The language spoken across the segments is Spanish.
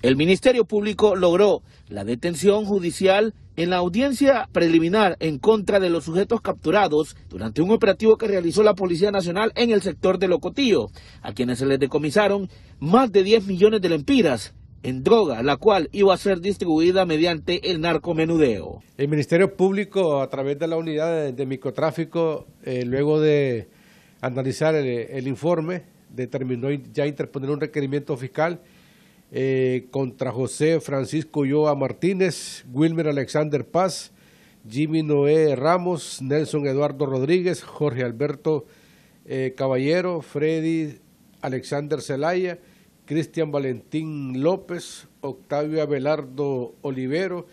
El Ministerio Público logró la detención judicial en la audiencia preliminar en contra de los sujetos capturados durante un operativo que realizó la Policía Nacional en el sector de Locotillo, a quienes se les decomisaron más de 10 millones de lempiras en droga, la cual iba a ser distribuida mediante el narcomenudeo. El Ministerio Público, a través de la unidad de, microtráfico, eh, luego de analizar el informe, determinó ya interponer un requerimiento fiscal eh, contra José Francisco Joa Martínez, Wilmer Alexander Paz, Jimmy Noé Ramos, Nelson Eduardo Rodríguez, Jorge Alberto eh, Caballero, Freddy Alexander Celaya, Cristian Valentín López, Octavio Abelardo Olivero.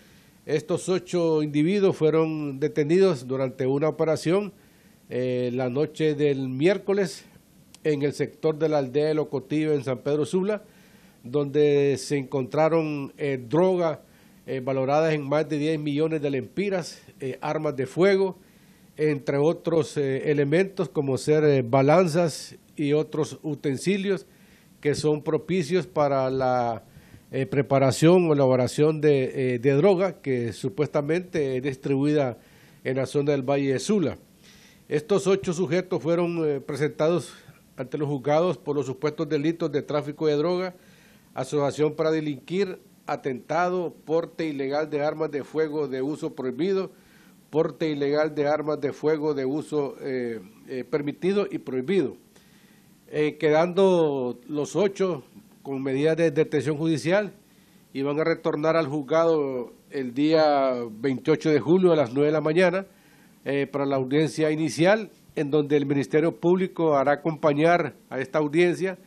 Estos ocho individuos fueron detenidos durante una operación eh, la noche del miércoles en el sector de la aldea de en San Pedro Sula donde se encontraron eh, drogas eh, valoradas en más de 10 millones de lempiras, eh, armas de fuego, entre otros elementos como ser balanzas y otros utensilios que son propicios para la preparación o elaboración de, droga que supuestamente es distribuida en la zona del Valle de Sula. Estos ocho sujetos fueron presentados ante los juzgados por los supuestos delitos de tráfico de droga, asociación para delinquir, atentado, porte ilegal de armas de fuego de uso prohibido, porte ilegal de armas de fuego de uso eh, eh, permitido y prohibido. Eh, quedando los ocho con medidas de detención judicial y van a retornar al juzgado el día 28 de julio a las 9 de la mañana para la audiencia inicial en donde el Ministerio Público hará acompañar a esta audiencia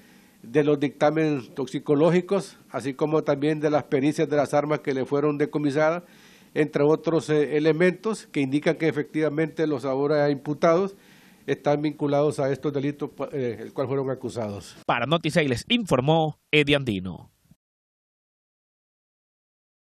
de los dictámenes toxicológicos, así como también de las pericias de las armas que le fueron decomisadas, entre otros eh, elementos que indican que efectivamente los ahora imputados están vinculados a estos delitos, eh, el cual fueron acusados. Para Noticias les informó Edi Andino.